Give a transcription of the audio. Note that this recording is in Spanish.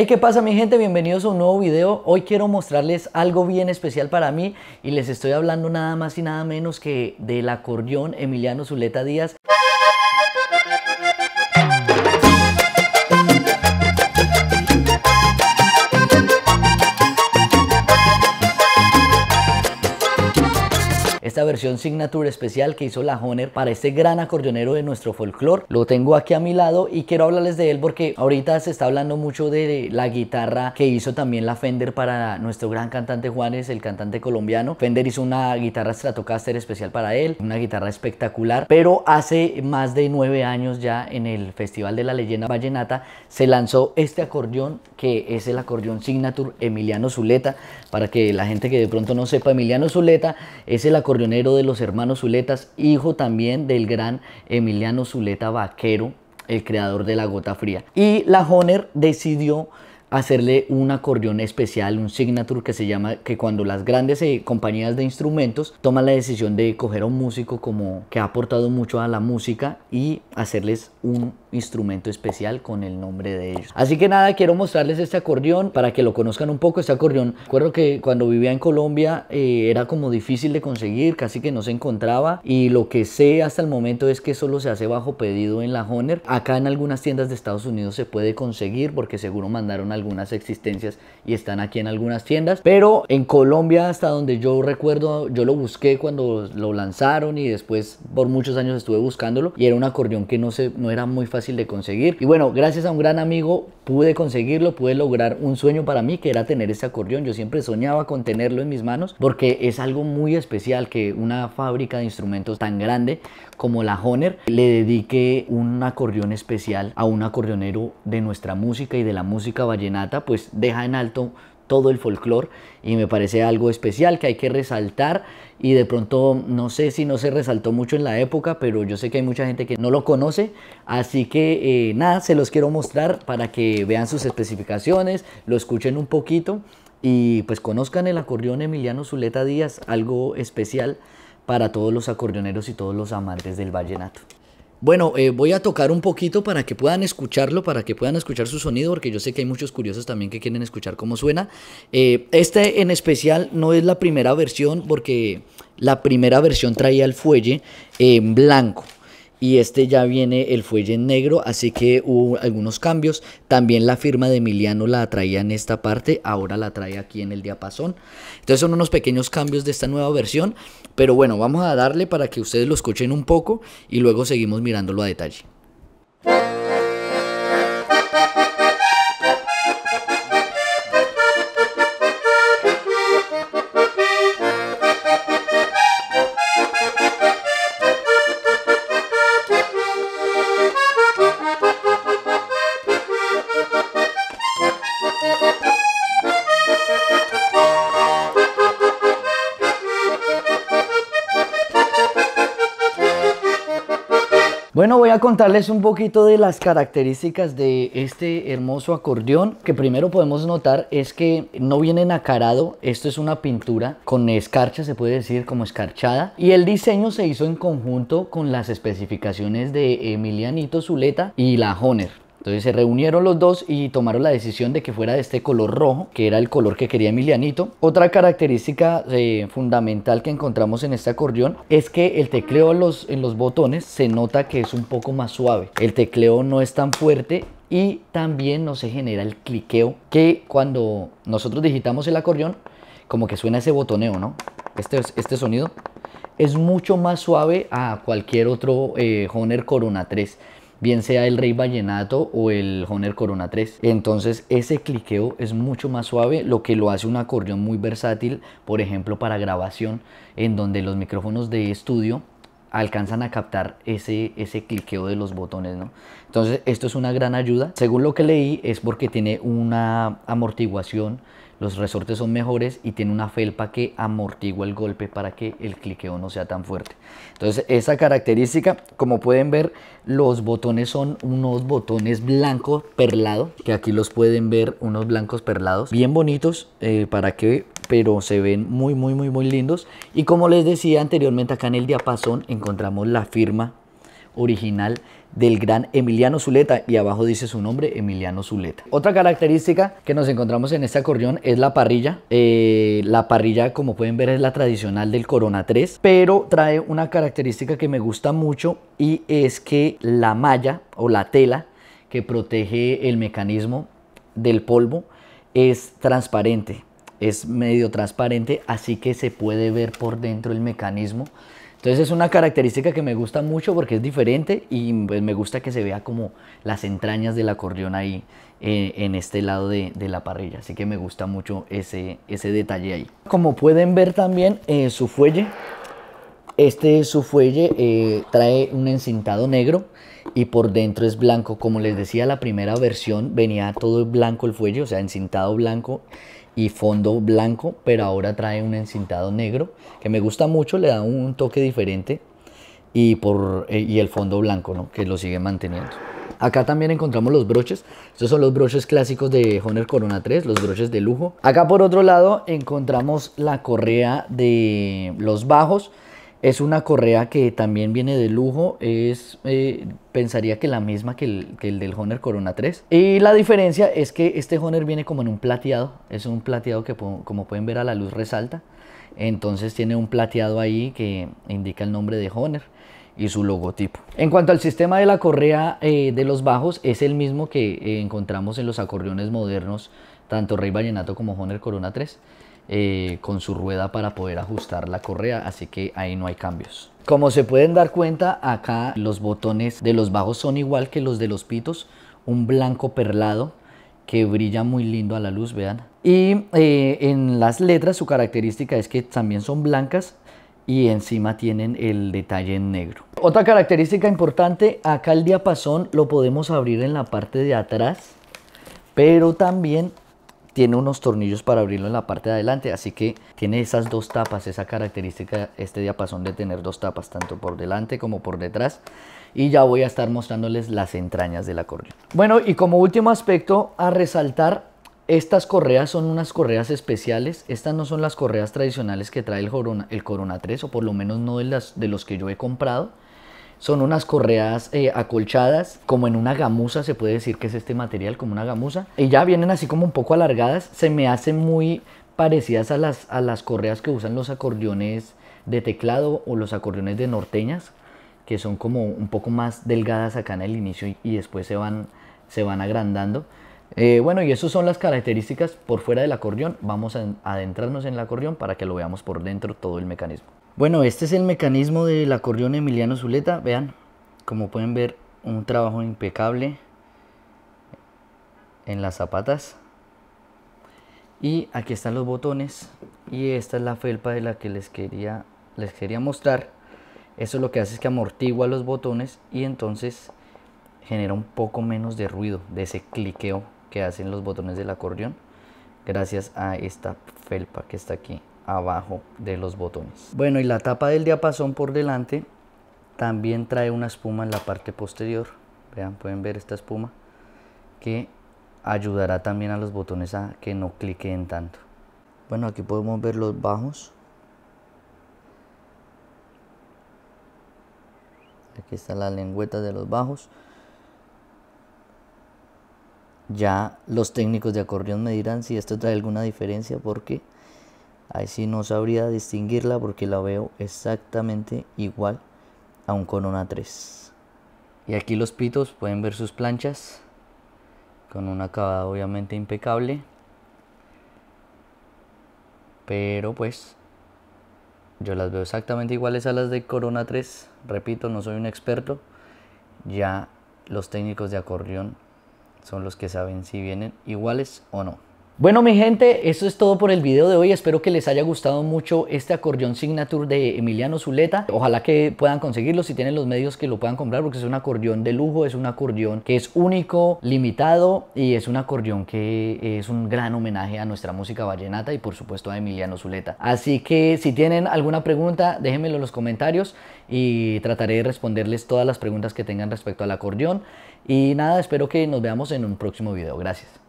Hey, ¿qué pasa mi gente? Bienvenidos a un nuevo video. Hoy quiero mostrarles algo bien especial para mí y les estoy hablando nada más y nada menos que del acordeón Emiliano Zuleta Díaz, versión signature especial que hizo la Honer para este gran acordeonero de nuestro folclore. Lo tengo aquí a mi lado y quiero hablarles de él porque ahorita se está hablando mucho de la guitarra que hizo también la Fender para nuestro gran cantante Juanes, el cantante colombiano. Fender hizo una guitarra Stratocaster especial para él, una guitarra espectacular, pero hace más de nueve años ya en el Festival de la Leyenda Vallenata se lanzó este acordeón que es el acordeón signature Emiliano Zuleta. Para que la gente que de pronto no sepa, Emiliano Zuleta es el acordeón de los hermanos Zuletas, hijo también del gran Emiliano Zuleta Vaquero, el creador de la gota fría. Y la Honer decidió hacerle un acordeón especial, un signature que se llama, que cuando las grandes eh, compañías de instrumentos toman la decisión de coger a un músico como que ha aportado mucho a la música y hacerles un instrumento especial con el nombre de ellos. Así que nada, quiero mostrarles este acordeón para que lo conozcan un poco. Este acordeón, recuerdo que cuando vivía en Colombia eh, era como difícil de conseguir, casi que no se encontraba y lo que sé hasta el momento es que solo se hace bajo pedido en la Honer. Acá en algunas tiendas de Estados Unidos se puede conseguir porque seguro mandaron algunas existencias y están aquí en algunas tiendas, pero en Colombia hasta donde yo recuerdo, yo lo busqué cuando lo lanzaron y después por muchos años estuve buscándolo y era un acordeón que no, se, no era muy fácil de conseguir. Y bueno, gracias a un gran amigo pude conseguirlo, pude lograr un sueño para mí que era tener ese acordeón. Yo siempre soñaba con tenerlo en mis manos porque es algo muy especial que una fábrica de instrumentos tan grande como la Honer le dedique un acordeón especial a un acordeonero de nuestra música y de la música vallenata, pues deja en alto todo el folclore y me parece algo especial que hay que resaltar y de pronto no sé si no se resaltó mucho en la época, pero yo sé que hay mucha gente que no lo conoce, así que eh, nada, se los quiero mostrar para que vean sus especificaciones, lo escuchen un poquito y pues conozcan el acordeón Emiliano Zuleta Díaz, algo especial para todos los acordeoneros y todos los amantes del vallenato. Bueno, eh, voy a tocar un poquito para que puedan escucharlo, para que puedan escuchar su sonido, porque yo sé que hay muchos curiosos también que quieren escuchar cómo suena. Eh, este en especial no es la primera versión, porque la primera versión traía el fuelle en blanco y este ya viene el fuelle en negro, así que hubo algunos cambios. También la firma de Emiliano la traía en esta parte, ahora la trae aquí en el diapasón. Entonces son unos pequeños cambios de esta nueva versión, pero bueno, vamos a darle para que ustedes lo escuchen un poco y luego seguimos mirándolo a detalle. Bueno, voy a contarles un poquito de las características de este hermoso acordeón. Que primero podemos notar es que no viene nacarado. Esto es una pintura con escarcha, se puede decir, como escarchada. Y el diseño se hizo en conjunto con las especificaciones de Emilianito Zuleta y la Honer. Entonces se reunieron los dos y tomaron la decisión de que fuera de este color rojo, que era el color que quería Emilianito. Otra característica eh, fundamental que encontramos en este acordeón es que el tecleo en los botones se nota que es un poco más suave. El tecleo no es tan fuerte y también no se genera el cliqueo que cuando nosotros digitamos el acordeón, como que suena ese botoneo, ¿no? Este, este sonido es mucho más suave a cualquier otro eh, Corona 3 bien sea el Rey Vallenato o el honor Corona 3. Entonces ese cliqueo es mucho más suave, lo que lo hace un acordeón muy versátil, por ejemplo para grabación, en donde los micrófonos de estudio alcanzan a captar ese, ese cliqueo de los botones, ¿no? Entonces esto es una gran ayuda. Según lo que leí es porque tiene una amortiguación los resortes son mejores y tiene una felpa que amortigua el golpe para que el cliqueo no sea tan fuerte. Entonces esa característica, como pueden ver, los botones son unos botones blancos perlado que aquí los pueden ver, unos blancos perlados, bien bonitos eh, para que pero se ven muy muy muy muy lindos y como les decía anteriormente acá en el diapasón encontramos la firma original del gran Emiliano Zuleta y abajo dice su nombre, Emiliano Zuleta. Otra característica que nos encontramos en este acordeón es la parrilla. Eh, la parrilla, como pueden ver, es la tradicional del Corona 3, pero trae una característica que me gusta mucho y es que la malla o la tela que protege el mecanismo del polvo es transparente, es medio transparente, así que se puede ver por dentro el mecanismo entonces es una característica que me gusta mucho porque es diferente y pues, me gusta que se vea como las entrañas del acordeón ahí eh, en este lado de, la parrilla. Así que me gusta mucho ese, ese detalle ahí. Como pueden ver también eh, su fuelle. Este su fuelle eh, trae un encintado negro y por dentro es blanco. Como les decía, la primera versión venía todo blanco el fuelle, o sea, encintado blanco y fondo blanco, pero ahora trae un encintado negro que me gusta mucho, le da un toque diferente y, por, eh, y el fondo blanco, ¿no? que lo sigue manteniendo. Acá también encontramos los broches. Estos son los broches clásicos de Honor Corona 3, los broches de lujo. Acá por otro lado encontramos la correa de los bajos. Es una correa que también viene de lujo, es, eh, pensaría que la misma que el, del Honor Corona 3. Y la diferencia es que este Honor viene como en un plateado, es un plateado que como pueden ver a la luz resalta. Entonces tiene un plateado ahí que indica el nombre de Honor y su logotipo. En cuanto al sistema de la correa eh, de los bajos, es el mismo que eh, encontramos en los acordeones modernos, tanto Rey Vallenato como Honor Corona 3 eh, con su rueda para poder ajustar la correa, así que ahí no hay cambios. Como se pueden dar cuenta, acá los botones de los bajos son igual que los de los pitos, un blanco perlado que brilla muy lindo a la luz, vean. Y eh, en las letras su característica es que también son blancas y encima tienen el detalle en negro. Otra característica importante, acá el diapasón lo podemos abrir en la parte de atrás, pero también tiene unos tornillos para abrirlo en la parte de adelante, así que tiene esas dos tapas, esa característica, este diapasón de tener dos tapas, tanto por delante como por detrás. Y ya voy a estar mostrándoles las entrañas de la acordeón. Bueno, y como último aspecto a resaltar, estas correas son unas correas especiales, estas no son las correas tradicionales que trae el Corona, el Corona 3, o por lo menos no de, las, de los que yo he comprado. Son unas correas eh, acolchadas, como en una gamuza, se puede decir que es este material, como una gamuza. Y ya vienen así como un poco alargadas, se me hacen muy parecidas a las, las correas que usan los acordeones de teclado o los acordeones de norteñas, que son como un poco más delgadas acá en el inicio y, después se van, se van agrandando. Eh, bueno, y esas son las características por fuera del acordeón. Vamos a adentrarnos en el acordeón para que lo veamos por dentro todo el mecanismo. Bueno, este es el mecanismo del acordeón Emiliano Zuleta. Vean, como pueden ver, un trabajo impecable en las zapatas. Y aquí están los botones. Y esta es la felpa de la que les quería, les quería mostrar. Eso lo que hace es que amortigua los botones y entonces genera un poco menos de ruido, de ese cliqueo que hacen los botones del acordeón gracias a esta felpa que está aquí abajo de los botones. Bueno, y la tapa del diapasón por delante también trae una espuma en la parte posterior. Vean, pueden ver esta espuma que ayudará también a los botones a que no cliquen tanto. Bueno, aquí podemos ver los bajos. Aquí está la lengüeta de los bajos. Ya los técnicos de acordeón me dirán si esto trae alguna diferencia porque Ahí sí no sabría distinguirla porque la veo exactamente igual a un Corona 3. Y aquí los pitos pueden ver sus planchas con un acabado obviamente impecable. Pero pues yo las veo exactamente iguales a las de Corona 3. Repito, no soy un experto. Ya los técnicos de acordeón son los que saben si vienen iguales o no. Bueno mi gente, eso es todo por el video de hoy, espero que les haya gustado mucho este acordeón signature de Emiliano Zuleta, ojalá que puedan conseguirlo si tienen los medios que lo puedan comprar porque es un acordeón de lujo, es un acordeón que es único, limitado y es un acordeón que es un gran homenaje a nuestra música vallenata y por supuesto a Emiliano Zuleta. Así que si tienen alguna pregunta déjenmelo en los comentarios y trataré de responderles todas las preguntas que tengan respecto al acordeón y nada, espero que nos veamos en un próximo video, gracias.